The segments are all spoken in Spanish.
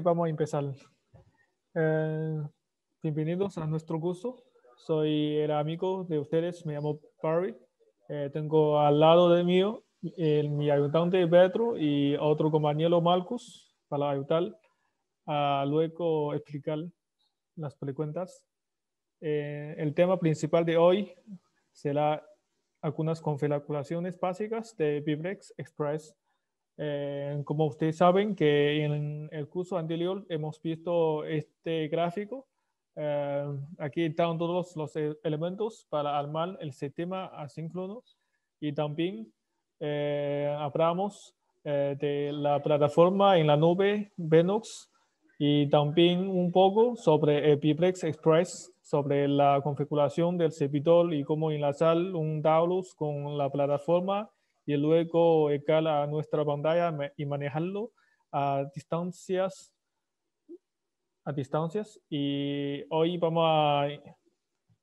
vamos a empezar. Eh, bienvenidos a nuestro curso. Soy el amigo de ustedes, me llamo Barry. Eh, tengo al lado de mí mi ayudante Petro y otro compañero Marcus para ayudar a luego explicar las preguntas. Eh, el tema principal de hoy será algunas configuraciones básicas de Vibrex Express eh, como ustedes saben que en el curso anterior hemos visto este gráfico. Eh, aquí están todos los e-, elementos para armar el sistema asíncrono y también eh, hablamos de la plataforma en la nube Venox y también un poco sobre Epiplex Express, sobre la configuración del servidor y cómo enlazar un Taurus con la plataforma y luego escala a nuestra pantalla y manejarlo a distancias a distancias y hoy vamos a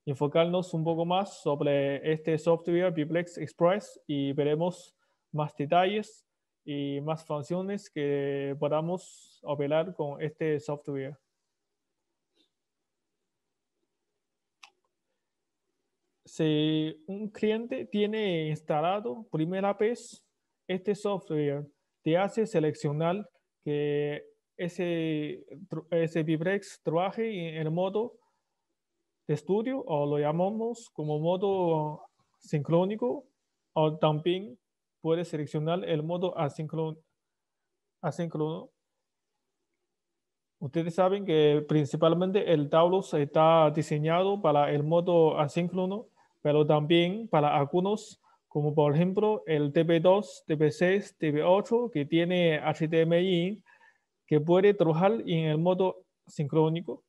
enfocarnos un poco más sobre este software Biplex Express y veremos más detalles y más funciones que podamos operar con este software. si un cliente tiene instalado primera vez este software, te hace seleccionar que ese, ese Vibrex trabaje en el modo de estudio o lo llamamos como modo sincrónico o también puede seleccionar el modo asíncrono. Ustedes saben que principalmente el tablo está diseñado para el modo asíncrono pero también para algunos, como por ejemplo el TP2, TP6, TP8, que tiene HDMI, que puede trabajar en el modo sincrónico.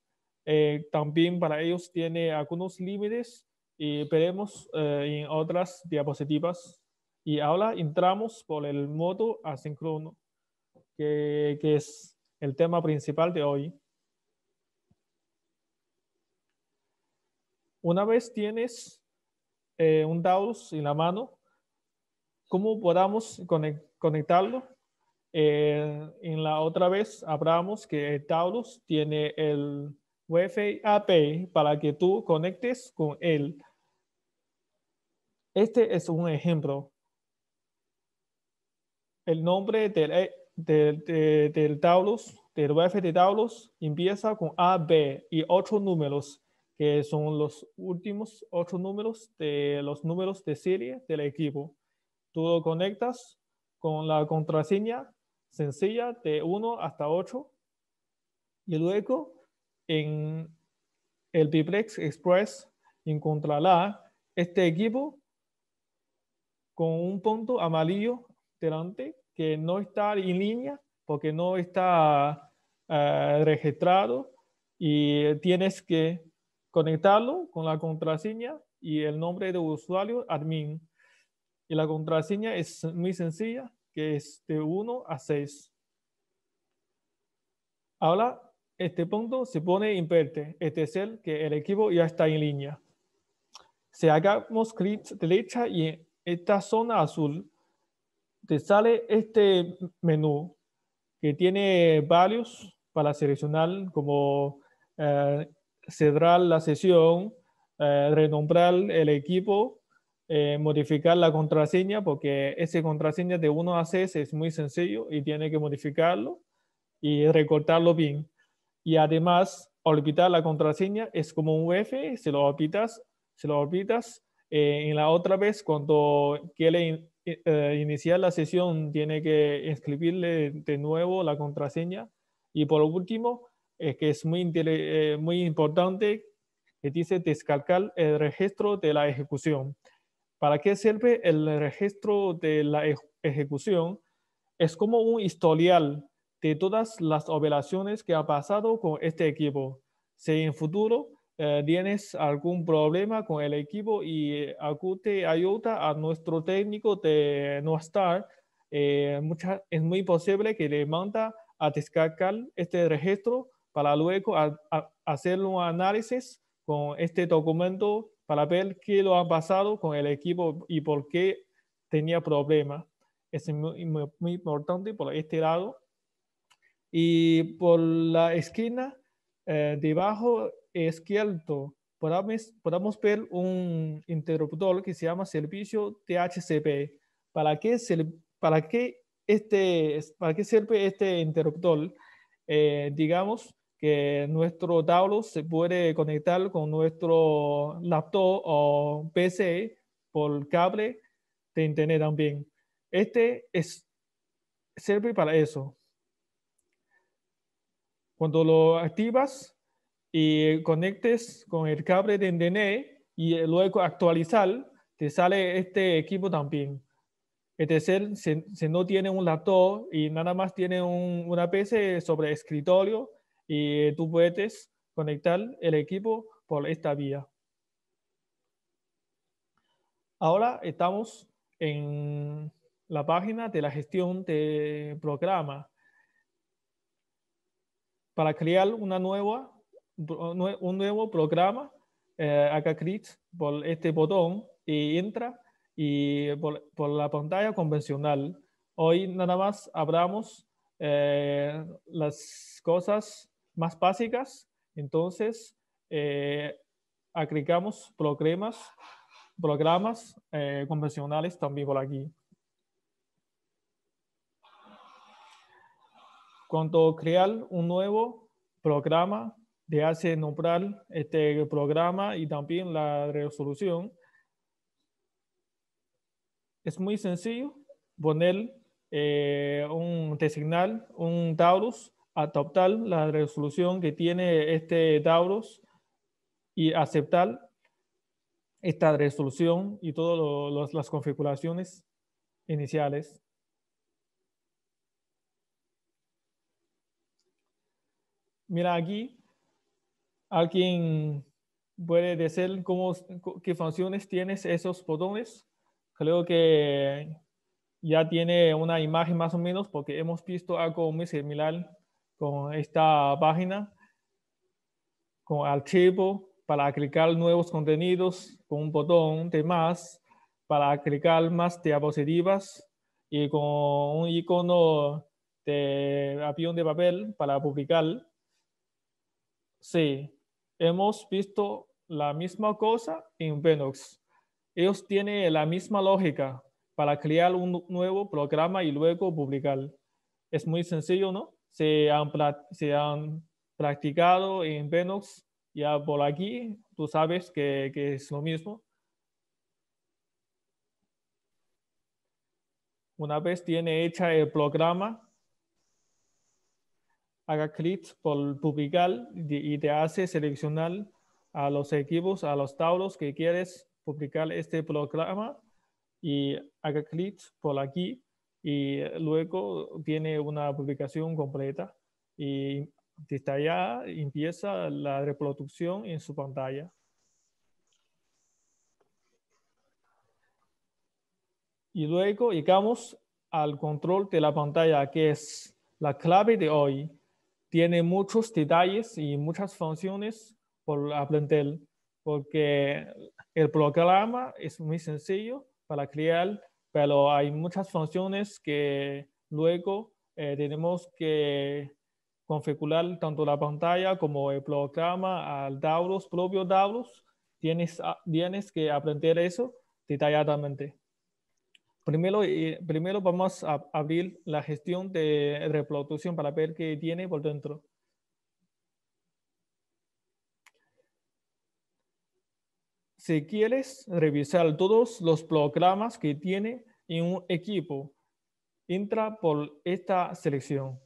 Eh, también para ellos tiene algunos límites y veremos eh, en otras diapositivas. Y ahora entramos por el modo asíncrono, que, que es el tema principal de hoy. Una vez tienes eh, un Taurus en la mano, cómo podamos conectarlo. Eh, en la otra vez hablamos que el Taurus tiene el wi API para que tú conectes con él. Este es un ejemplo. El nombre del, eh, del, del, del Taurus, del de Taurus, empieza con AB y otros números que son los últimos ocho números de los números de serie del equipo. Tú lo conectas con la contraseña sencilla de 1 hasta 8 y luego en el Biplex Express encontrará este equipo con un punto amarillo delante que no está en línea porque no está eh, registrado y tienes que conectarlo con la contraseña y el nombre de usuario admin. Y la contraseña es muy sencilla, que es de 1 a 6. Ahora, este punto se pone inverte. Este es el que el equipo ya está en línea. Si hagamos clic derecha y en esta zona azul, te sale este menú que tiene varios para seleccionar como eh, cerrar la sesión, eh, renombrar el equipo, eh, modificar la contraseña, porque esa contraseña de 1 a 6 es muy sencillo y tiene que modificarlo y recortarlo bien. Y además, orbitar la contraseña es como un UF, se lo orbitas, se lo orbitas. en eh, la otra vez, cuando quiere iniciar la sesión, tiene que escribirle de nuevo la contraseña. Y por último, que es muy, eh, muy importante, que dice descargar el registro de la ejecución. ¿Para qué sirve el registro de la ejecución? Es como un historial de todas las operaciones que ha pasado con este equipo. Si en futuro eh, tienes algún problema con el equipo y eh, acute ayuda a nuestro técnico de No eh, es muy posible que le mande a descargar este registro para luego hacer un análisis con este documento para ver qué lo ha pasado con el equipo y por qué tenía problemas. Es muy, muy, importante por este lado. Y por la esquina, eh, debajo izquierdo, podamos, podamos ver un interruptor que se llama servicio thcp ¿Para qué, para qué, este, para qué sirve este interruptor? Eh, digamos, que nuestro Tablet se puede conectar con nuestro laptop o PC por cable de internet también. Este es, sirve para eso. Cuando lo activas y conectes con el cable de internet y luego actualizar, te sale este equipo también. Es decir, si, no tiene un laptop y nada más tiene una PC sobre escritorio, y tú puedes conectar el equipo por esta vía. Ahora estamos en la página de la gestión de programa. Para crear una nueva, un nuevo programa, eh, acá clic por este botón y entra y por, la pantalla convencional. Hoy nada más abramos eh, las cosas más básicas, entonces eh, agregamos programas, programas eh, convencionales también por aquí. Cuando crear un nuevo programa, de hace nombrar este programa y también la resolución. Es muy sencillo poner eh, un designar un Taurus adoptar la resolución que tiene este Tauros y aceptar esta resolución y todas las configuraciones iniciales. Mira aquí, alguien puede decir cómo, qué funciones tienes esos botones. Creo que ya tiene una imagen más o menos porque hemos visto algo muy similar con esta página, con archivo para clicar nuevos contenidos, con un botón de más para clicar más diapositivas y con un icono de avión de papel para publicar. Sí, hemos visto la misma cosa en Venox. Ellos tienen la misma lógica para crear un nuevo programa y luego publicar. Es muy sencillo, ¿no? se han, practicado en Venox, ya por aquí, tú sabes que, es lo mismo. Una vez tiene hecha el programa, haga clic por publicar y te hace seleccionar a los equipos, a los tablos que quieres publicar este programa y haga clic por aquí y eh, luego tiene una publicación completa y desde allá empieza la reproducción en su pantalla. Y luego llegamos al control de la pantalla, que es la clave de hoy. Tiene muchos detalles y muchas funciones por aprender, porque el programa es muy sencillo para crear pero hay muchas funciones que luego eh, tenemos que configurar tanto la pantalla como el programa al propios propio Tienes, ah, tienes que aprender eso detalladamente. Primero, eh, primero vamos a abrir la gestión de reproducción para ver qué tiene por dentro. Si quieres revisar todos los programas que tiene en un equipo, entra por esta selección.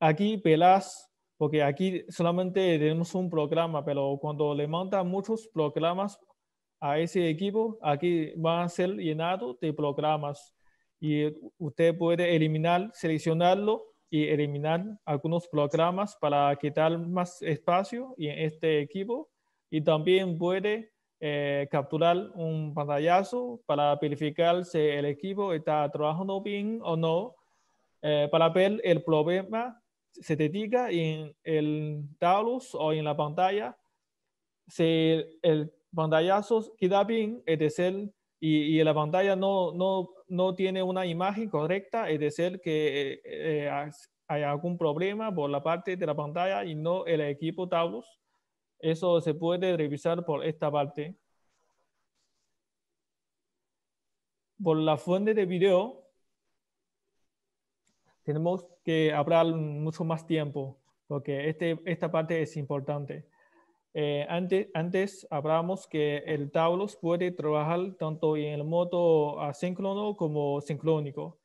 Aquí verás, porque aquí solamente tenemos un programa, pero cuando le mandan muchos programas a ese equipo, aquí va a ser llenado de programas y usted puede eliminar, seleccionarlo y eliminar algunos programas para quitar más espacio en este equipo y también puede eh, capturar un pantallazo para verificar si el equipo está trabajando bien o no, eh, para ver el problema se te dedica en el tablos o en la pantalla. Si el pantallazo queda bien, es decir, y, y la pantalla no, no, no, tiene una imagen correcta, es decir, que eh, hay algún problema por la parte de la pantalla y no el equipo tablos, eso se puede revisar por esta parte. Por la fuente de video, tenemos que hablar mucho más tiempo, porque este, esta parte es importante. Eh, antes, antes hablamos que el tablos puede trabajar tanto en el modo asíncrono como sincrónico.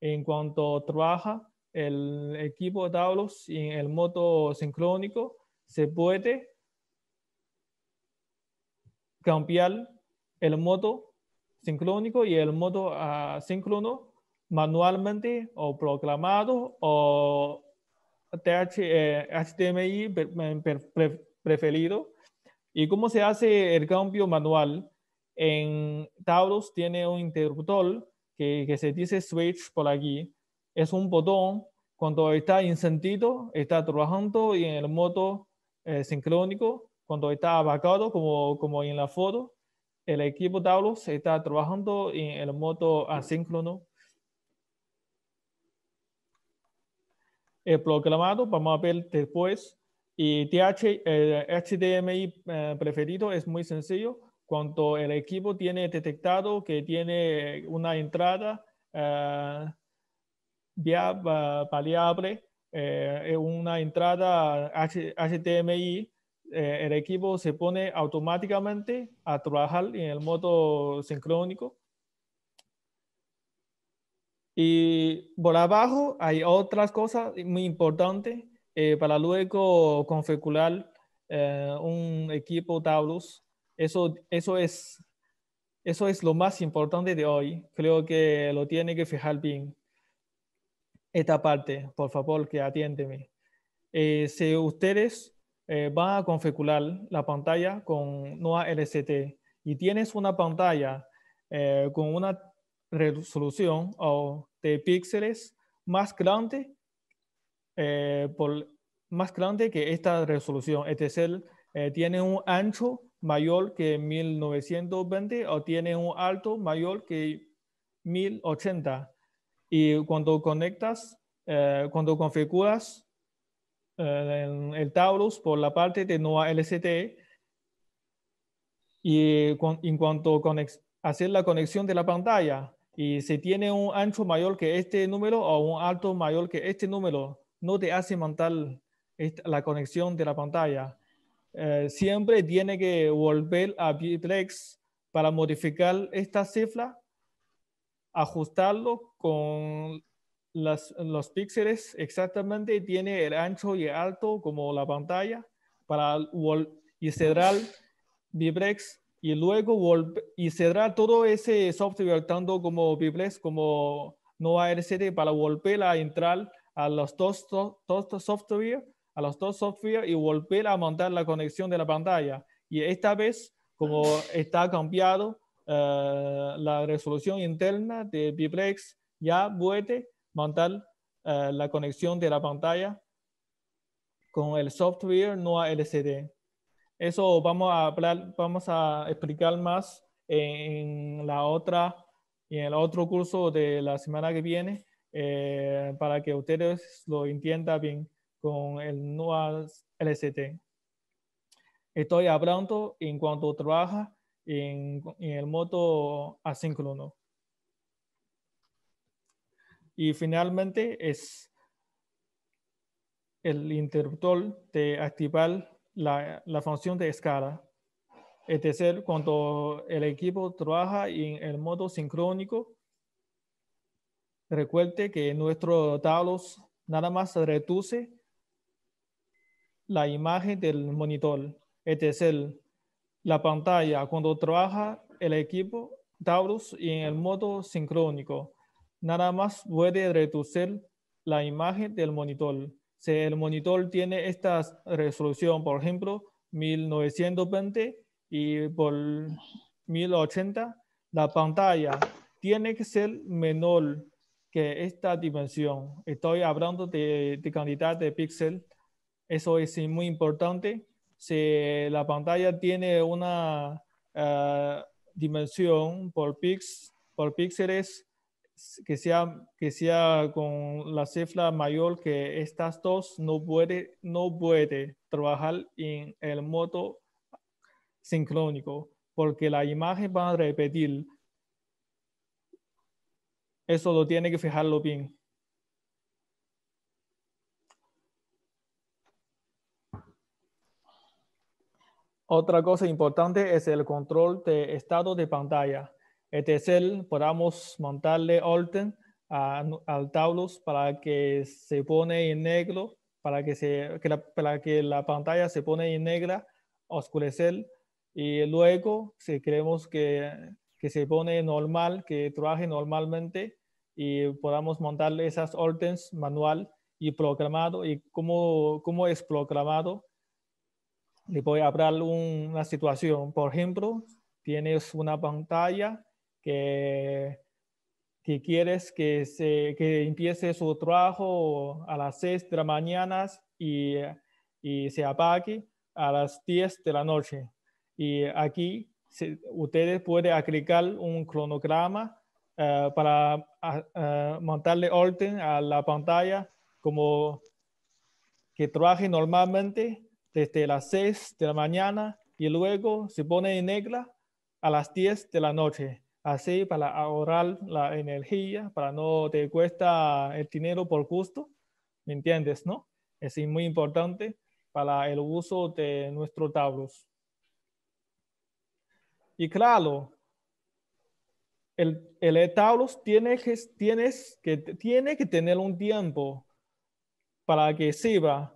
En cuanto trabaja el equipo tablos en el modo sincrónico, se puede cambiar el modo sincrónico y el modo asíncrono ah, manualmente o programado o HDMI eh, preferido. ¿Y cómo se hace el cambio manual? En Taurus tiene un interruptor que, se dice switch por aquí. Es un botón cuando está encendido, está trabajando y en el modo eh, sincrónico cuando está abarcado, como, como en la foto, el equipo se está trabajando en el modo asíncrono. El programado, vamos a ver después. Y TH, el eh, HDMI eh, preferido es muy sencillo. Cuando el equipo tiene detectado que tiene una entrada eh, vía variable, una entrada HDMI eh, el equipo se pone automáticamente a trabajar en el modo sincrónico. Y por abajo hay otras cosas muy importantes eh, para luego configurar eh, un equipo Taurus. Eso, eso, es, eso es lo más importante de hoy. Creo que lo tiene que fijar bien. Esta parte, por favor, que atiéndeme. si ustedes eh, a configurar la pantalla con NOAA LCT y tienes una pantalla eh, con una resolución o de píxeles más grande, eh, por, más grande que esta resolución, es decir, eh, tiene un ancho mayor que 1920 o tiene un alto mayor que 1080. Y cuando conectas, cuando configuras eh, el Taurus por la parte de NOAA LCT y en cuanto a hacer la conexión de la pantalla y si tiene un ancho mayor que este número o un alto mayor que este número, no te hace montar la conexión de la pantalla. Eh, siempre tiene que volver a Biplex para modificar esta cifra, ajustarlo con los píxeles exactamente tiene el ancho y el alto como la pantalla para y cerrar Vibrex y luego y cerrar todo ese software tanto como Vibrex como NovaRCT para volver a entrar a los dos, dos, software a los dos software y volver a montar la conexión de la pantalla y esta vez como está cambiado eh, la resolución interna de Vibrex ya puede montar eh, la conexión de la pantalla con el software no LCD. Eso vamos a hablar, vamos a explicar más en la otra y en el otro curso de la semana que viene eh, para que ustedes lo entiendan bien con el NUA LCD. Estoy hablando en cuanto trabaja en, en el modo asíncrono. Y finalmente es el interruptor de activar la, función de escala. Es decir, cuando el equipo trabaja en el modo sincrónico, recuerde que nuestro Talos nada más reduce la imagen del monitor. Es decir, la pantalla cuando trabaja el equipo Taurus en el modo sincrónico Nada más puede reducir la imagen del monitor. Si el monitor tiene esta resolución, por ejemplo, 1920 y por 1080, la pantalla tiene que ser menor que esta dimensión. Estoy hablando de, cantidad de píxeles. Eso es muy importante. Si la pantalla tiene una eh, dimensión por, por píxeles que sea, que sea con la cifra mayor que estas dos, no puede, no puede trabajar en el modo sincrónico, porque la imagen va a repetir. Eso lo tiene que fijarlo bien. Otra cosa importante es el control de estado de pantalla. ETSL, este podamos montarle orden al tablos para que se pone en negro, para que, se, la, para que la pantalla se pone en negra, oscurecer y luego si queremos que, que se pone normal, que trabaje normalmente y podamos montarle esas órdenes manual y programado y cómo, cómo es programado. Le voy a hablar una situación. Por ejemplo, tienes una pantalla que, quieres que, se, empiece su trabajo a las 6 de la mañana y, se apague a las 10 de la noche. Y aquí ustedes pueden agregar un cronograma eh, para ah, eh, montarle orden a la pantalla como que trabaje normalmente desde las 6 de la mañana y luego se pone en negra a las 10 de la noche así para ahorrar la energía, para no te cuesta el dinero por gusto, ¿me entiendes? ¿No? Es muy importante para el uso de nuestro tablos. Y claro, el, el tablos tiene que, tienes que, tiene que tener un tiempo para que sepa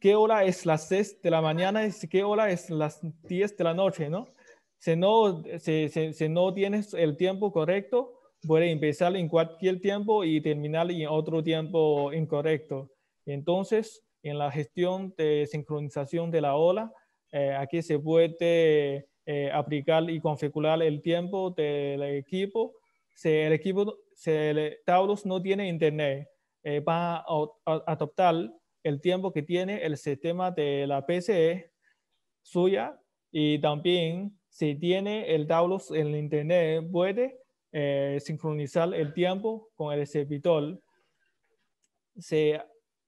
qué hora es las 6 de la mañana y qué hora es las 10 de la noche, ¿no? Si no, si, no tienes el tiempo correcto, puedes empezar en cualquier tiempo y terminar en otro tiempo incorrecto. Entonces, en la gestión de sincronización de la ola, eh, aquí se puede eh, aplicar y configurar el tiempo del equipo. Si el equipo, si el Taurus no tiene internet, eh, va a, a, adoptar el tiempo que tiene el sistema de la PC e suya y también si tiene el tablos en internet, puede eh, sincronizar el tiempo con el servidor. Se,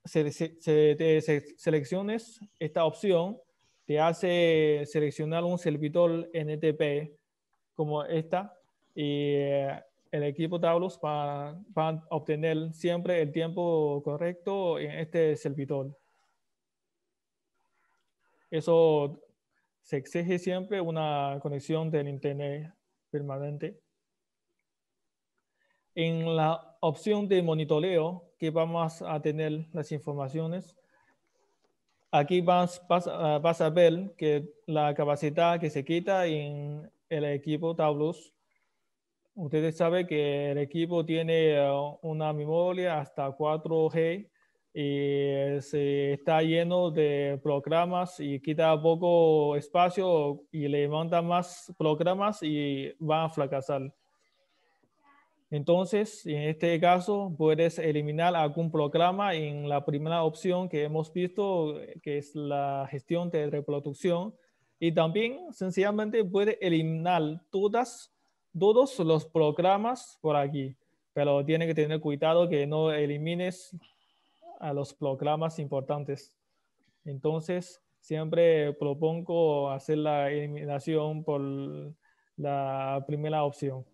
se, se, selecciones esta opción, te hace seleccionar un servidor NTP como esta y eh, el equipo tablos va, va, a obtener siempre el tiempo correcto en este servidor. Eso se exige siempre una conexión del Internet permanente. En la opción de monitoreo, que vamos a tener las informaciones, aquí vas, vas, ah, a ver que la capacidad que se quita en el equipo TABLOS. Ustedes saben que el equipo tiene ah, una memoria hasta 4G y eh, se está lleno de programas y quita poco espacio y le manda más programas y va a fracasar. Entonces, en este caso, puedes eliminar algún programa en la primera opción que hemos visto, que es la gestión de reproducción. Y también, sencillamente, puedes eliminar todas, todos los programas por aquí. Pero tiene que tener cuidado que no elimines a los programas importantes. Entonces, siempre propongo hacer la eliminación por la primera opción.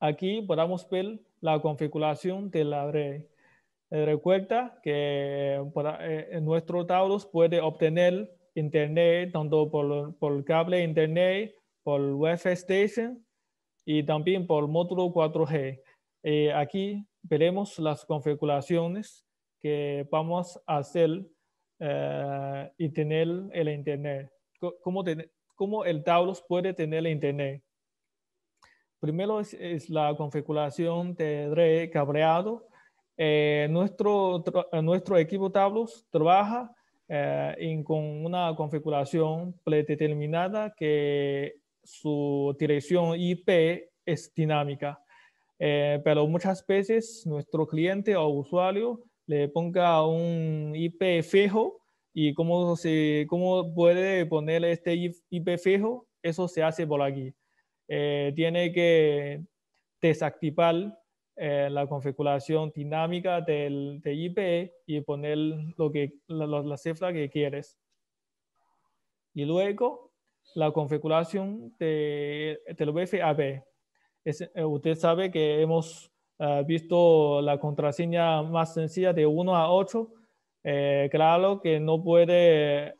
Aquí podemos ver la configuración de la red. Recuerda que eh, nuestro Taurus puede obtener internet tanto por, por cable internet, por wi station y también por módulo 4G. Eh, aquí veremos las configuraciones que vamos a hacer eh, y tener el Internet. ¿Cómo, el TABLOS puede tener el Internet? Primero es, la configuración de red cableado. Eh, nuestro, nuestro equipo TABLOS trabaja con una configuración predeterminada que su dirección IP es dinámica. Eh, pero muchas veces nuestro cliente o usuario le ponga un IP fijo y cómo, se, cómo puede poner este IP fijo, eso se hace por aquí. Eh, tiene que desactivar eh, la configuración dinámica del, IP y poner lo que, la, la cifra que quieres. Y luego la configuración de, del AP eh, usted sabe que hemos eh, visto la contraseña más sencilla de 1 a 8. Eh, claro que no puede,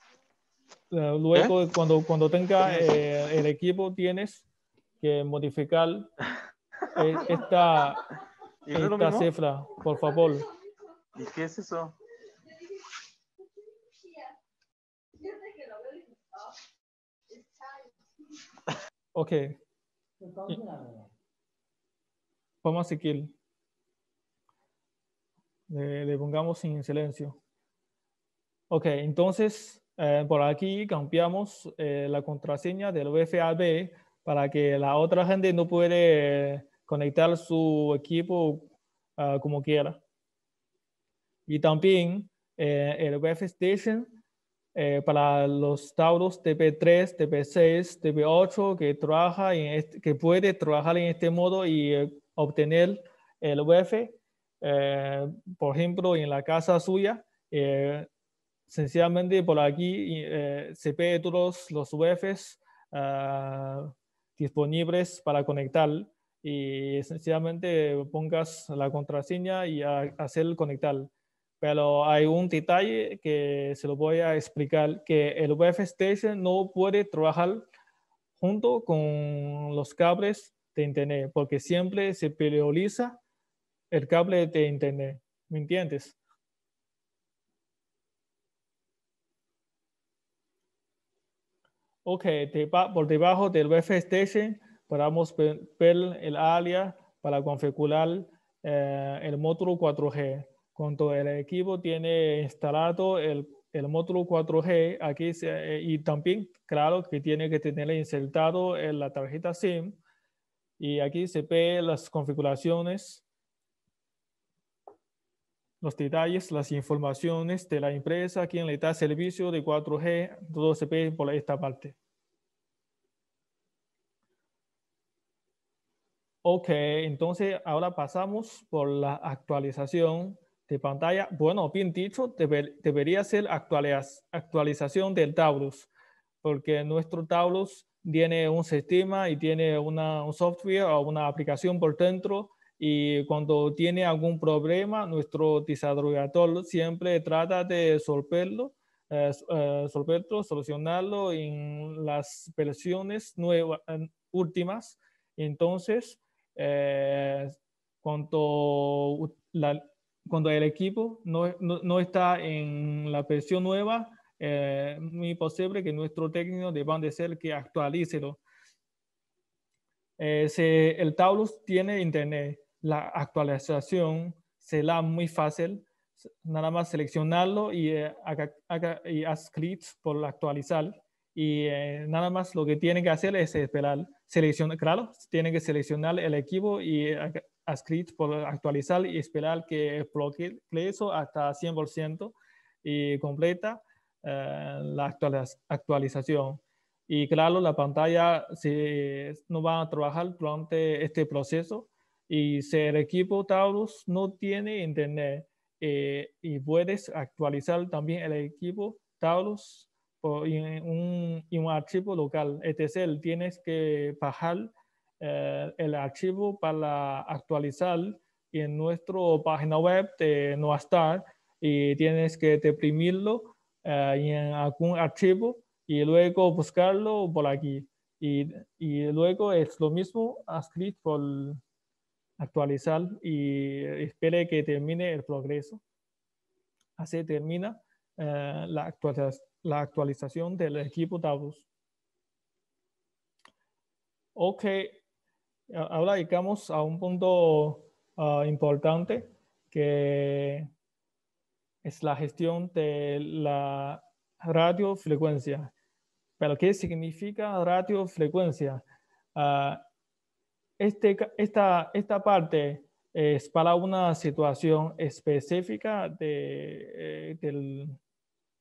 luego cuando, cuando tenga el equipo tienes que modificar esta, esta cifra, por favor. ¿Y qué es eso? Ok. Vamos a seguir. Le, pongamos en silencio. Ok, entonces eh, por aquí cambiamos eh, la contraseña del WFAB para que la otra gente no puede conectar su equipo ah, como quiera. Y también eh, el Web Station eh, para los Tauros TP3, TP6, TP8 que, trabaja este, que puede trabajar en este modo y eh, obtener el UF, eh, por ejemplo, en la casa suya. sencillamente por aquí se ve todos los UFs ah, disponibles para conectar y sencillamente pongas la contraseña y hacer hacer conectar pero hay un detalle que se lo voy a explicar, que el VF station no puede trabajar junto con los cables de internet, porque siempre se prioriza el cable de internet, ¿me entiendes? Ok, por debajo del VF station podemos ver el área para configurar eh, el módulo 4G cuando el equipo tiene instalado el, el módulo 4G, aquí eh, y también, claro, que tiene que tener insertado la tarjeta SIM. Y aquí se ve las configuraciones, los detalles, las informaciones de la empresa, quién le da servicio de 4G, todo se ve por esta parte. Ok, entonces ahora pasamos por la actualización pantalla. Bueno, bien dicho, debería ser actualización del Taurus, porque nuestro Taurus tiene un sistema y tiene una, un software o una aplicación por dentro y cuando tiene algún problema, nuestro desarrollador siempre trata de solverlo, eh, eh, solucionarlo en las versiones nuevas, últimas. Entonces, eh, cuando la, cuando el equipo no, no, está en la versión nueva, es eh, muy posible que nuestro técnico deba de ser que actualice. Eh, el Taulus tiene internet, la actualización será muy fácil. Nada más seleccionarlo y, eh, y haz clic por actualizar. Y nada más lo que tiene que hacer es esperar. Seleccionar, claro, tiene que seleccionar el equipo y script por actualizar y esperar que que eso hasta 100% y completa eh, la actualización. Y claro, la pantalla no va a trabajar durante este proceso y si el equipo Taurus no tiene internet eh, y puedes actualizar también el equipo Taurus en un, un archivo local. Es decir, tienes que bajar eh, el archivo para actualizar en nuestra página web de Noastar y tienes que deprimirlo eh, en algún archivo y luego buscarlo por aquí. Y, luego es lo mismo, haz por actualizar y espere que termine el progreso. Así termina eh, la, la, actualización del equipo Davos. Ok, ahora llegamos a un punto ah, importante que es la gestión de la radiofrecuencia. ¿Pero qué significa radiofrecuencia? Ah, este esta, esta parte es para una situación específica de, eh,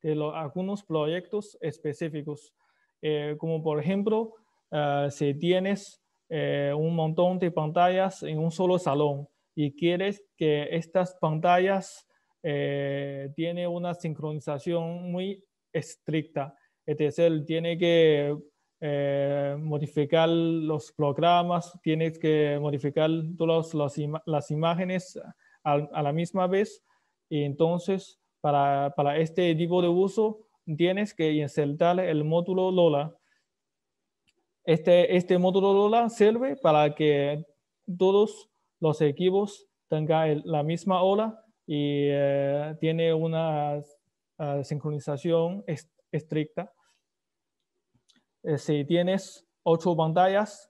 de, algunos proyectos específicos, eh, como por ejemplo, ah, si tienes eh, un montón de pantallas en un solo salón y quieres que estas pantallas eh, una sincronización muy estricta. Es decir, tiene que eh, modificar los programas, tienes que modificar todas las, imágenes a, la misma vez. Y entonces, para, para este tipo de uso, tienes que insertar el módulo Lola este, de este ola sirve para que todos los equipos tengan la misma ola y eh, tiene una ah, sincronización estricta. Eh, si tienes ocho pantallas,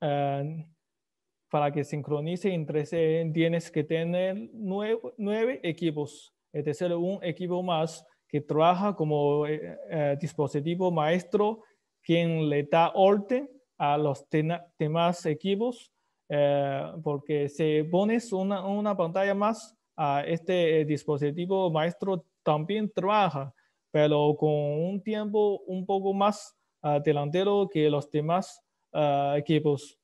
eh, para que sincronice entre sí, tienes que tener nueve, equipos, es un equipo más que trabaja como dispositivo maestro quien le da orden a los demás equipos, eh, porque se pones una, una pantalla más a este eh, dispositivo maestro también trabaja, pero con un tiempo un poco más delantero que los demás eh, equipos.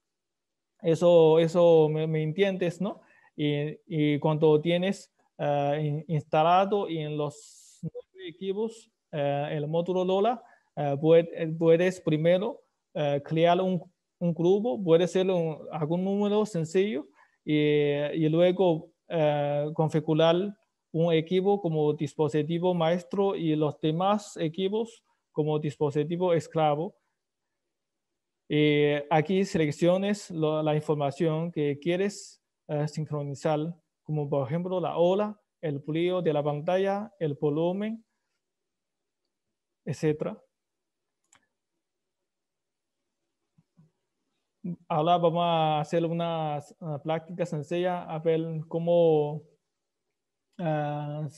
Eso, eso me, entiendes, ¿no? Y, cuando tienes instalado en los equipos el módulo Lola, eh, eh, puedes primero eh, crear un, grupo, puede ser algún número sencillo y, luego configurar un equipo como dispositivo maestro y los demás equipos como dispositivo esclavo. aquí selecciones la información que quieres sincronizar, como por ejemplo la ola, el brillo de la pantalla, el volumen, etcétera. ahora vamos a hacer una, práctica sencilla a ver cómo, ah,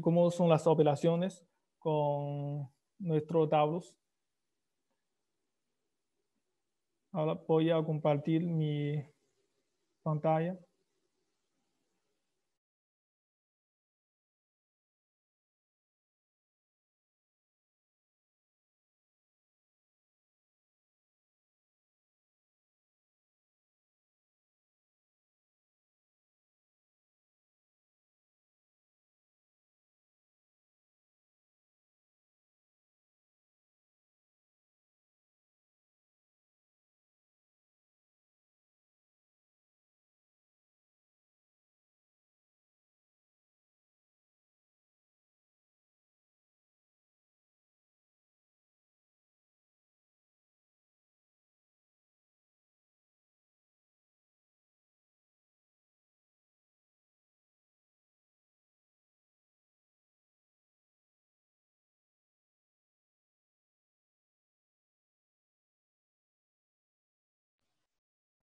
cómo son las operaciones con nuestros tablos. Ahora voy a compartir mi pantalla.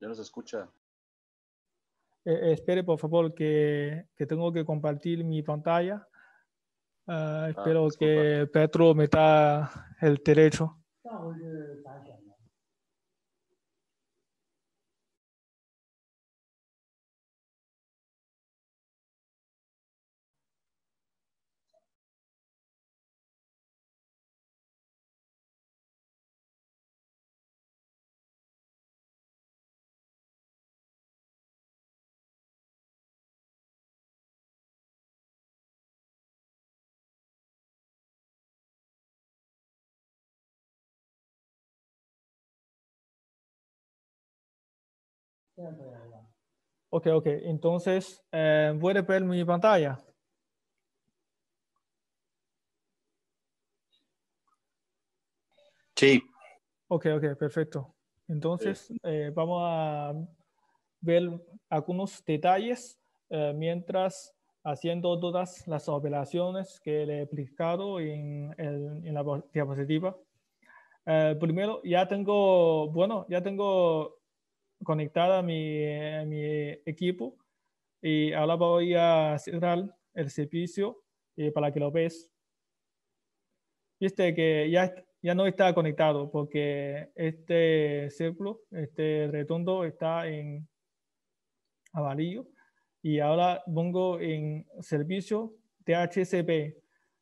Ya nos escucha. Eh, eh, espere, por favor, que, que, tengo que compartir mi pantalla. Ah, ah, espero que Petro me da el derecho. Ah, Ok, ok. Entonces, eh, ¿puede ver mi pantalla? Sí. Ok, ok, perfecto. Entonces, eh, vamos a ver algunos detalles eh, mientras haciendo todas las operaciones que le he explicado en, la diapositiva. Eh, primero, ya tengo, bueno, ya tengo conectada a mi, equipo y ahora voy a cerrar el servicio eh, para que lo veas. Viste que ya, ya no está conectado porque este círculo, este redondo está en amarillo y ahora pongo en servicio DHCP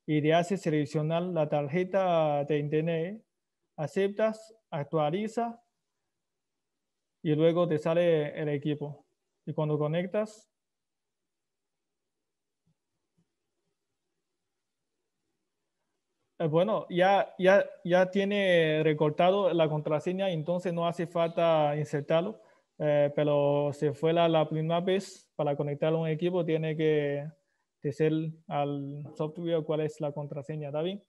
y te hace seleccionar la tarjeta de internet. Aceptas, actualiza y luego te sale el equipo. Y cuando conectas, eh, bueno, ya, ya, ya tiene recortado la contraseña, entonces no hace falta insertarlo, eh, pero se fue la primera vez para conectar a un equipo, tiene que decir al software cuál es la contraseña, David.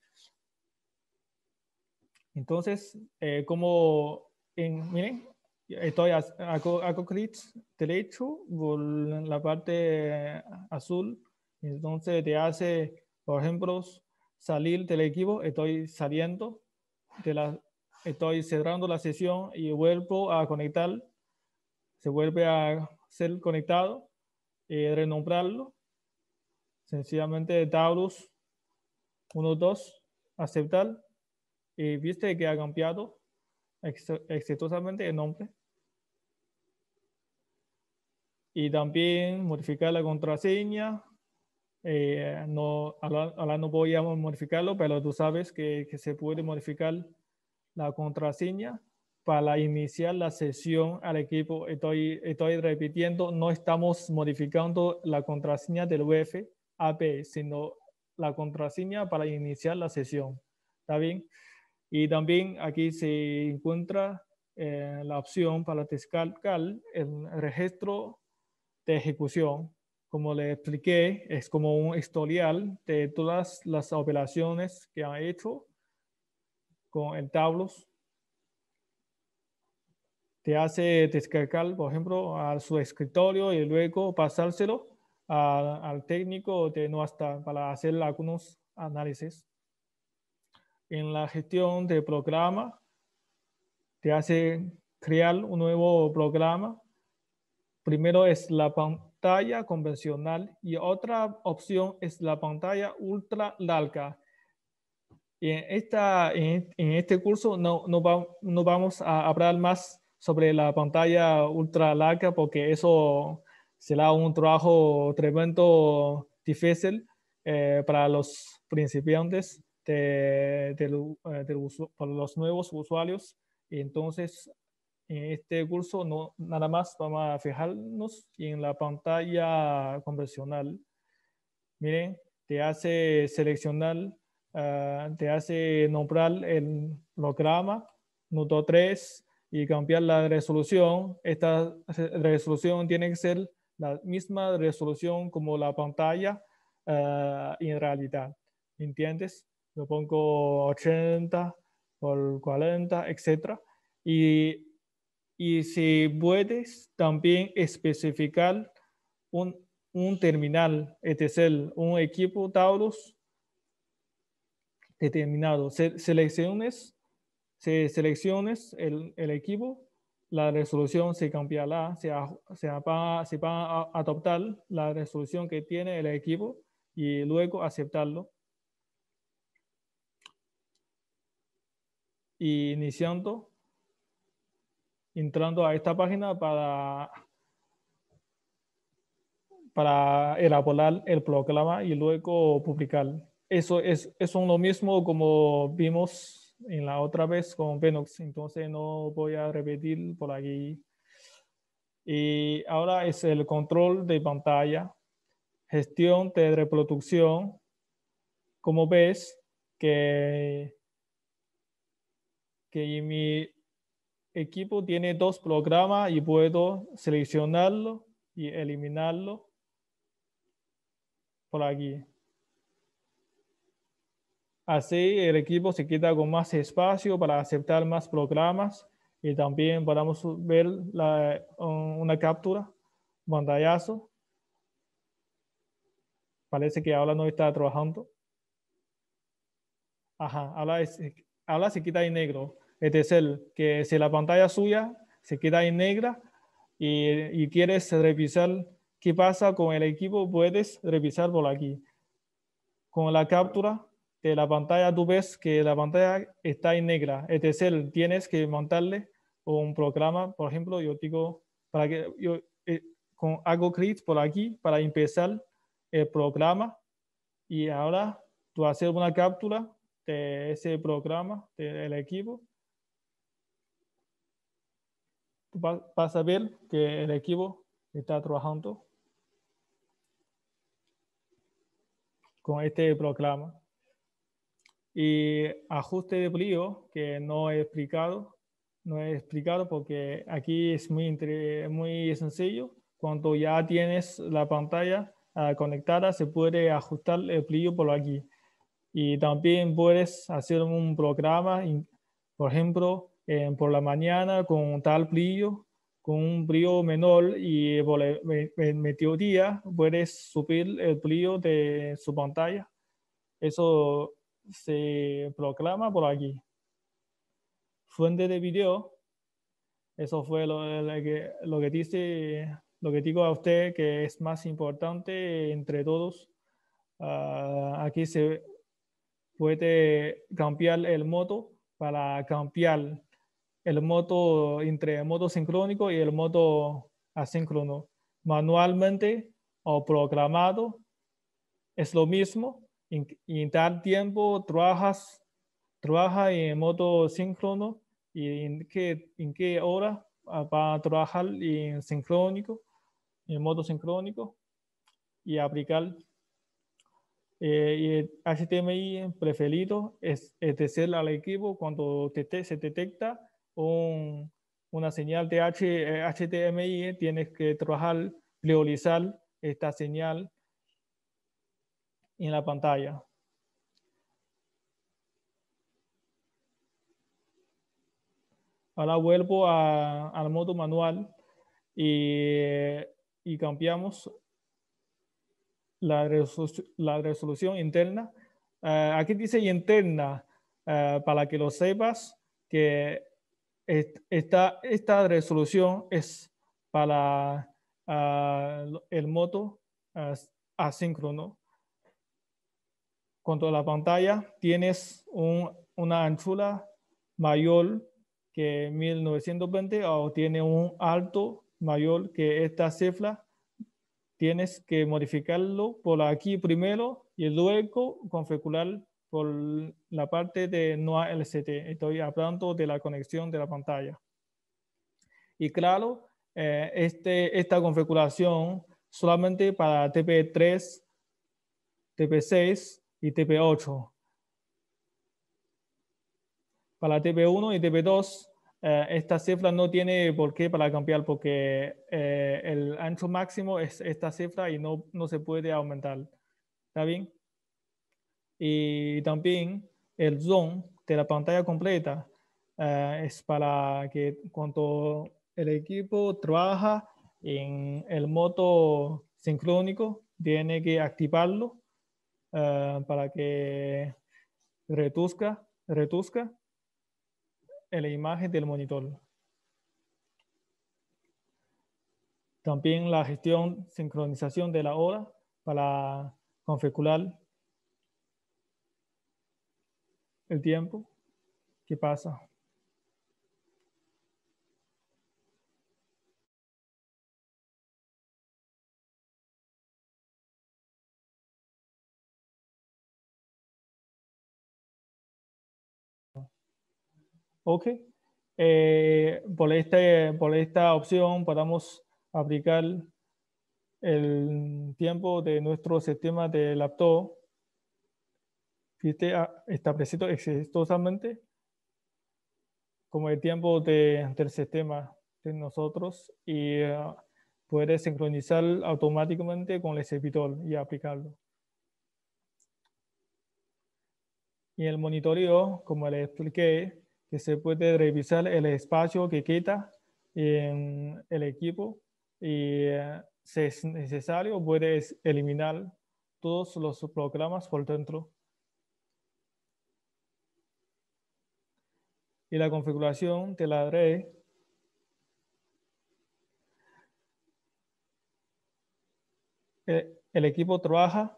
Entonces, eh, como en, miren, estoy a clic derecho por la parte eh, azul, entonces te hace, por ejemplo, salir del equipo, estoy saliendo, de la, estoy cerrando la sesión y vuelvo a conectar, se vuelve a ser conectado, eh, renombrarlo, sencillamente Taurus 1, 2, aceptar, y viste que ha cambiado exitosamente el nombre. Y también modificar la contraseña. Eh, no, ahora, no podíamos modificarlo, pero tú sabes que, se puede modificar la contraseña para iniciar la sesión al equipo. Estoy, estoy repitiendo, no estamos modificando la contraseña del UF AP, sino la contraseña para iniciar la sesión. ¿Está bien? Y también aquí se encuentra eh, la opción para descargar el registro de ejecución. Como le expliqué, es como un historial de todas las operaciones que han hecho con el tablos. Te hace descargar, por ejemplo, a su escritorio y luego pasárselo al técnico de hasta para hacer algunos análisis en la gestión de programa, te hace crear un nuevo programa. Primero es la pantalla convencional y otra opción es la pantalla ultra larga. En, esta, en, este curso no, no, vamos a hablar más sobre la pantalla ultra larga porque eso será un trabajo tremendo difícil eh, para los principiantes de, eh, para los nuevos usuarios. Entonces, en este curso no, nada más vamos a fijarnos en la pantalla convencional. Miren, te hace seleccionar, ah, te hace nombrar el programa, nudo 3, y cambiar la resolución. Esta resolución tiene que ser la misma resolución como la pantalla ah, en realidad. ¿Entiendes? lo pongo 80 por 40, etc. Y, si puedes también especificar un, un terminal ETCL, un equipo Taurus determinado. selecciones, selecciones el, equipo, la resolución se cambiará, se va a adoptar la resolución que tiene el equipo y luego aceptarlo. y iniciando, entrando a esta página para, para elaborar el programa y luego publicar. Eso es, lo mismo como vimos en la otra vez con Venox, entonces no voy a repetir por aquí. Y ahora es el control de pantalla, gestión de reproducción. Como ves que que mi equipo tiene dos programas y puedo seleccionarlo y eliminarlo por aquí. Así el equipo se quita con más espacio para aceptar más programas y también podemos ver una captura, pantallazo. Parece que ahora no está trabajando. Ajá, ahora, se quita en negro. Es el que si la pantalla suya se queda en negra y, quieres revisar qué pasa con el equipo, puedes revisar por aquí. Con la captura de la pantalla tú ves que la pantalla está en negra. Es el tienes que montarle un programa, por ejemplo, yo digo, para que yo eh, hago clic por aquí para empezar el programa y ahora tú haces una captura de ese programa del equipo vas a ver que el equipo está trabajando con este programa. Y ajuste de brillo, que no he explicado, no he explicado porque aquí es muy, muy sencillo. Cuando ya tienes la pantalla conectada, se puede ajustar el brillo por aquí. Y también puedes hacer un programa, por ejemplo, eh, por la mañana con tal brillo, con un brillo menor y por el mediodía puedes subir el brillo de su pantalla. Eso se proclama por aquí. Fuente de video. Eso fue lo, que, lo que dice, lo que digo a usted que es más importante entre todos. Ah, aquí se puede cambiar el modo para cambiar el modo entre el modo sincrónico y el modo asíncrono. Manualmente o programado es lo mismo. En, en tal tiempo trabajas, trabaja en modo sincrónico y en qué, en qué hora ah, va a trabajar en sincrónico, en modo sincrónico y aplicar eh, el HTML preferido, es, es, decir, al equipo cuando se detecta una señal de HDMI, eh, tienes que trabajar, priorizar esta señal en la pantalla. Ahora vuelvo a, al modo manual y, cambiamos la, resolución, interna. Eh, aquí dice interna, eh, para que lo sepas, que esta, esta resolución es para ah, el moto ah, asíncrono. toda la pantalla tienes una anchura mayor que 1920 o tiene un alto mayor que esta cifra, tienes que modificarlo por aquí primero y luego configurar por la parte de no LCD. Estoy hablando de la conexión de la pantalla. Y claro, eh, este, esta configuración solamente para TP3, TP6 y TP8. Para TP1 y TP2, eh, esta cifra no tiene por qué para cambiar porque eh, el ancho máximo es esta cifra y no, no se puede aumentar. ¿Está bien? Y también el zoom de la pantalla completa eh, es para que cuando el equipo trabaja en el modo sincrónico, tiene que activarlo eh, para que reduzca, la imagen del monitor. También la gestión, sincronización de la hora para configurar el tiempo que pasa. Ok, eh, por, este, por esta opción podamos aplicar el tiempo de nuestro sistema de laptop este, ah, establecido exitosamente como el tiempo de, del sistema de nosotros y ah, puede puedes sincronizar automáticamente con el servidor y aplicarlo. Y el monitoreo, como le expliqué, que se puede revisar el espacio que quita en el equipo y ah, si es necesario puedes eliminar todos los programas por dentro. y la configuración de la red. el, equipo trabaja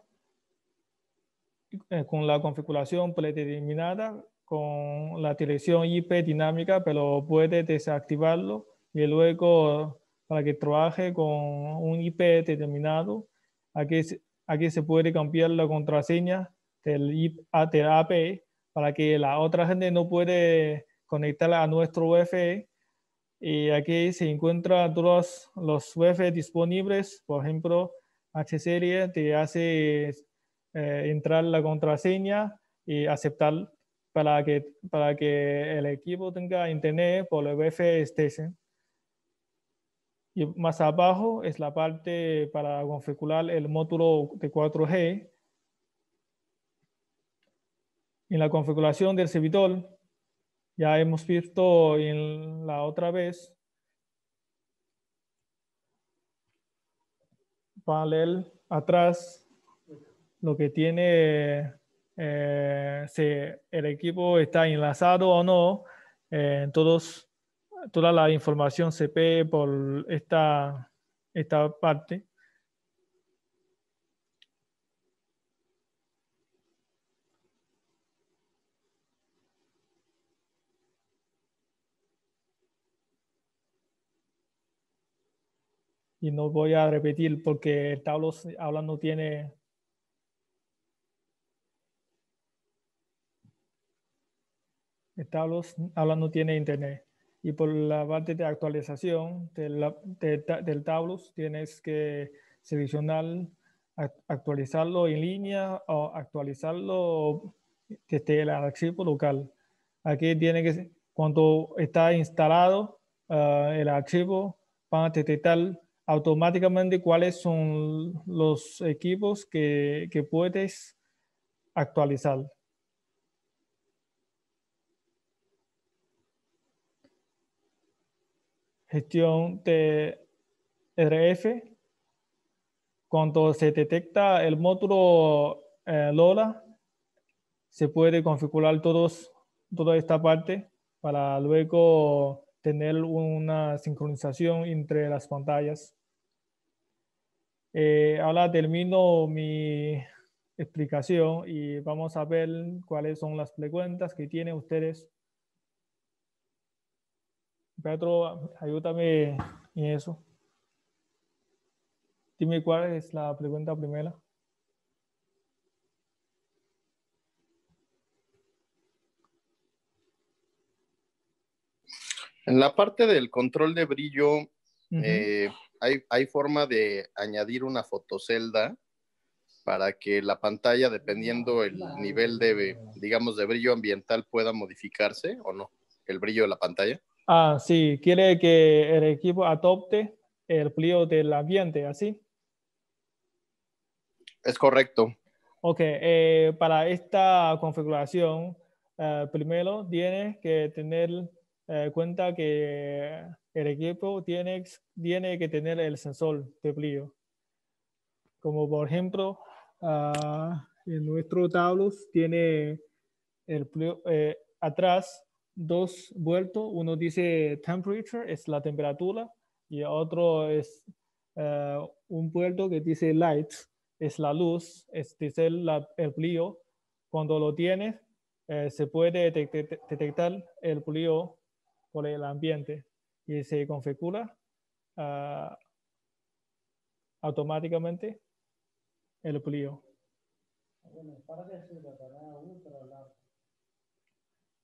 eh, con la configuración predeterminada con la dirección IP dinámica, pero puede desactivarlo y luego para que trabaje con un IP determinado, aquí, aquí se puede cambiar la contraseña del IP, AP para que la otra gente no puede conectarla a nuestro UFE. Y aquí se encuentran todos los UFE disponibles, por ejemplo, H-Serie te hace eh, entrar la contraseña y aceptar para que, para que el equipo tenga internet por el UFE Station. Y más abajo es la parte para configurar el módulo de 4G. En la configuración del servidor, ya hemos visto en la otra vez paralel atrás lo que tiene eh, si el equipo está enlazado o no eh, todos toda la información se ve por esta esta parte y no voy a repetir porque el habla hablando tiene el hablando tiene internet y por la parte de actualización del, del tablos tienes que seleccionar actualizarlo en línea o actualizarlo desde el archivo local. Aquí tiene que, cuando está instalado ah, el archivo, van a detectar automáticamente cuáles son los equipos que, puedes actualizar. Gestión de RF. Cuando se detecta el módulo eh, Lola, se puede configurar todos, toda esta parte para luego tener una sincronización entre las pantallas. Eh, ahora termino mi explicación y vamos a ver cuáles son las preguntas que tienen ustedes. Pedro, ayúdame en eso. Dime cuál es la pregunta primera. En la parte del control de brillo, hay, forma de añadir una fotocelda para que la pantalla, dependiendo el nivel de, digamos, de brillo ambiental, pueda modificarse o no, el brillo de la pantalla. Ah, sí, quiere que el equipo adopte el brillo del ambiente, así. Es correcto. Ok, eh, para esta configuración, eh, primero tiene que tener eh, cuenta que el equipo tiene, que tener el sensor de plio. Como por ejemplo, ah, en nuestro tablos tiene el, eh, atrás dos vueltos. Uno dice temperature, es la temperatura, y otro es eh, un puerto que dice light, es la luz, es decir, el plio. Cuando lo tienes, se puede detectar el plio por el ambiente y se configura ah, automáticamente el plío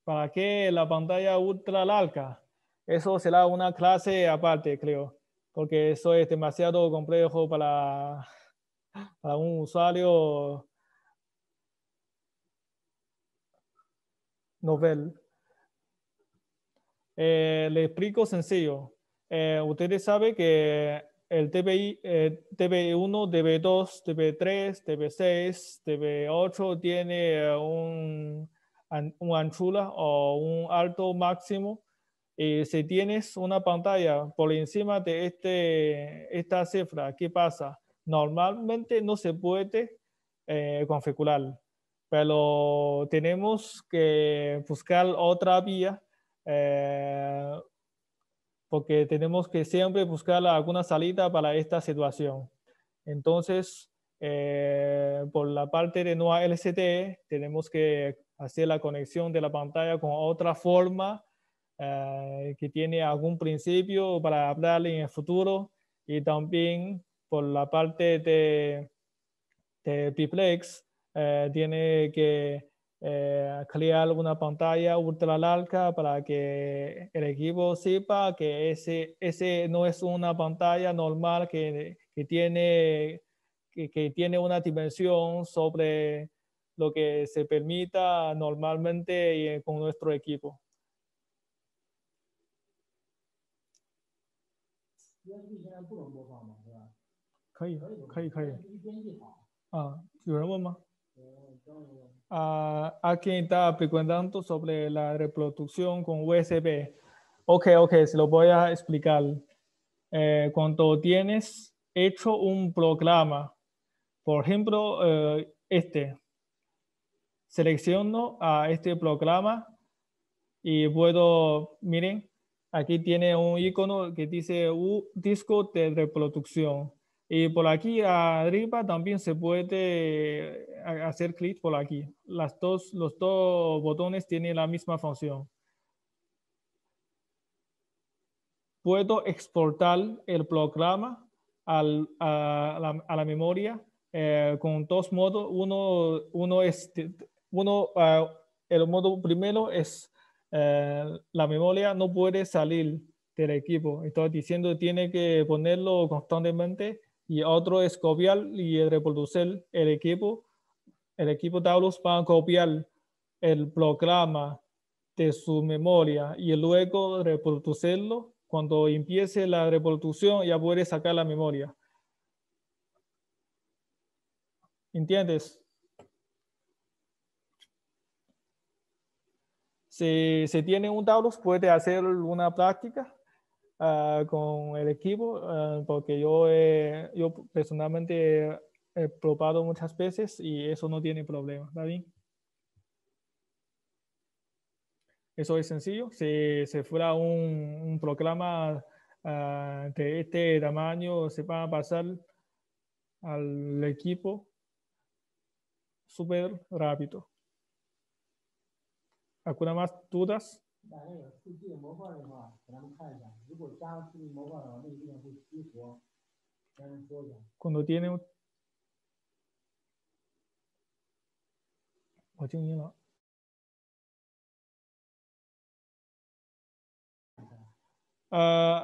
¿Para qué la pantalla ultra larga? Eso será una clase aparte, creo, porque eso es demasiado complejo para un usuario novel. Eh, le explico sencillo. Eh, ustedes saben que el TPI, 1 tb 2 tb 3 tb 6 tb 8 tiene eh, un, un anchura o un alto máximo. Y si tienes una pantalla por encima de este, esta cifra, ¿qué pasa? Normalmente no se puede eh, configurar, pero tenemos que buscar otra vía eh, porque tenemos que siempre buscar alguna salida para esta situación. Entonces, eh, por la parte de Noa LCD, tenemos que hacer la conexión de la pantalla con otra forma eh, que tiene algún principio para hablar en el futuro y también por la parte de, Piplex tiene que eh, crear alguna pantalla ultra larga para que el equipo sepa que ese, ese no es una pantalla normal que, tiene, que, tiene una dimensión sobre lo que se permita normalmente eh, con nuestro equipo. Ah, Aquí está preguntando sobre la reproducción con USB. Ok, ok, se lo voy a explicar. Eh, cuando tienes hecho un programa, por ejemplo, eh, este, selecciono a este programa y puedo, miren, aquí tiene un icono que dice un disco de reproducción. Y por aquí arriba también se puede eh, hacer clic por aquí. Las dos, los dos botones tienen la misma función. Puedo exportar el programa a, la, memoria eh, con dos modos. Uno, uno es, uno, ah, el modo primero es eh, la memoria no puede salir del equipo. Estoy diciendo tiene que ponerlo constantemente y otro es copiar y reproducir el equipo. El equipo Taurus va a copiar el programa de su memoria y luego reproducirlo. Cuando empiece la reproducción ya puede sacar la memoria. ¿Entiendes? Si, se tiene un Taurus puede hacer una práctica Ah, con el equipo, ah, porque yo, yo personalmente he probado muchas veces y eso no tiene problema, bien? Eso es sencillo. Si se fuera un, un programa ah, de este tamaño, se va a pasar al equipo súper rápido. ¿Alguna más dudas? cuando tiene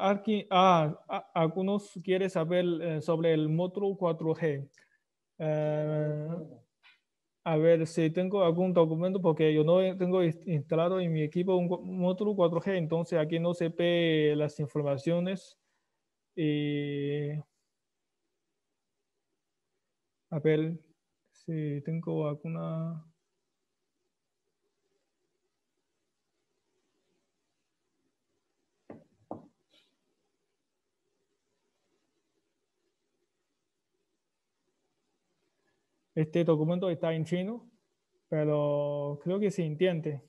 aquí, ah, algunos quieren saber sobre el motro 4G a ver si tengo algún documento, porque yo no tengo instalado en mi equipo un módulo 4G, entonces aquí no se ve las informaciones. Eh, a ver si tengo alguna... Este documento está en chino, pero creo que se entiende.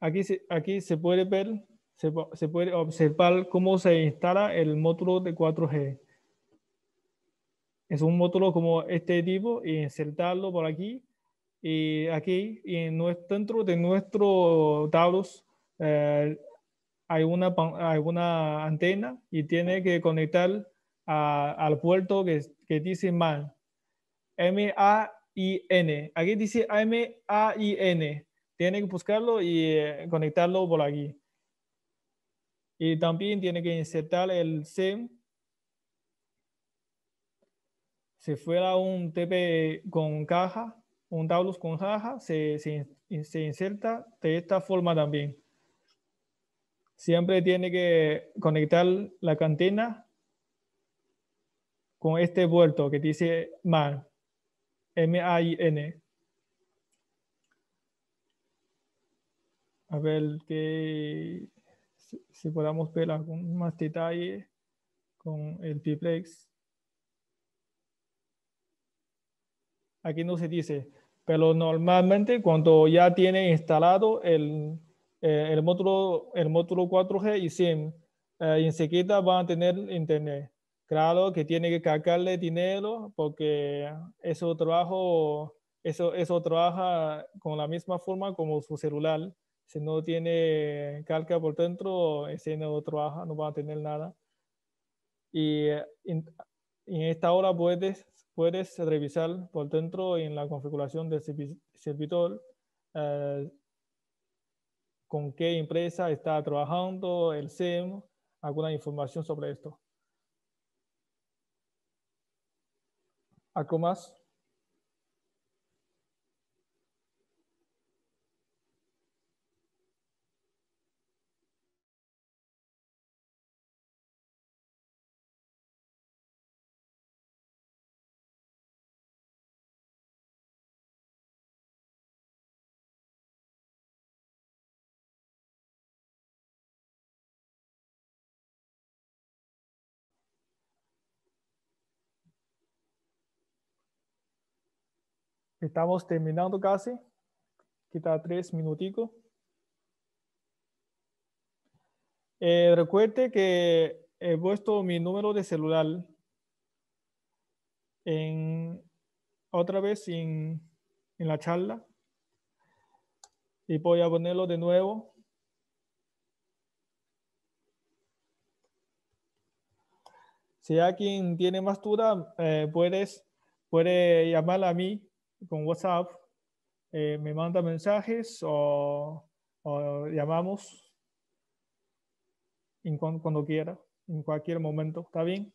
Aquí, se, aquí se puede ver, se, puede observar cómo se instala el módulo de 4G. Es un módulo como este tipo y insertarlo por aquí y aquí en dentro de nuestro tablos. Eh, hay una, antena y tiene que conectar al puerto que, dice MAN. M-A-I-N. Aquí dice M-A-I-N. Tiene que buscarlo y eh, conectarlo por aquí. Y también tiene que insertar el SIM. Si fuera un TP con caja, un tablos con caja, se inserta de esta forma también siempre tiene que conectar la cantina con este vuelto que dice man, M-A-I-N. A ver que, si, podemos podamos ver algún más detalle con el piplex Aquí no se dice, pero normalmente cuando ya tiene instalado el eh, el, módulo, el módulo 4G y SIM, eh, enseguida van a tener internet. Claro que tiene que cargarle dinero porque eso trabajo, eso, eso trabaja con la misma forma como su celular. Si no tiene carga por dentro, ese no trabaja, no va a tener nada. Y eh, en, esta hora puedes, puedes revisar por dentro en la configuración del servidor eh, con qué empresa está trabajando el CEM? alguna información sobre esto. ¿Algo más? Estamos terminando casi. Quita tres minuticos. Eh, recuerde que he eh, puesto mi número de celular en, otra vez en, la charla. Y voy a ponerlo de nuevo. Si alguien tiene más duda, eh, puedes, puede llamar a mí con WhatsApp, eh, me manda mensajes o, llamamos cuando, quiera, en cualquier momento, ¿está bien?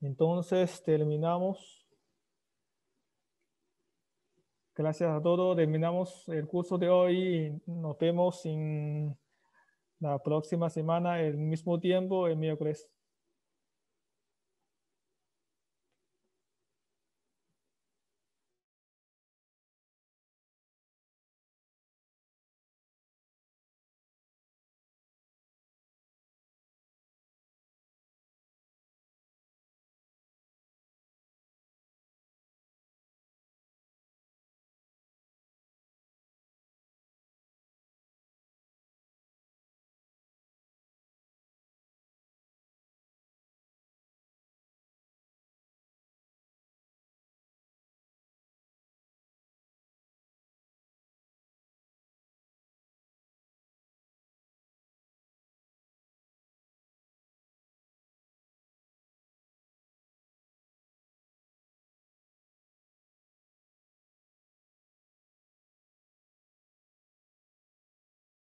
Entonces terminamos. Gracias a todos. Terminamos el curso de hoy. Nos vemos en la próxima semana, el mismo tiempo, el miércoles.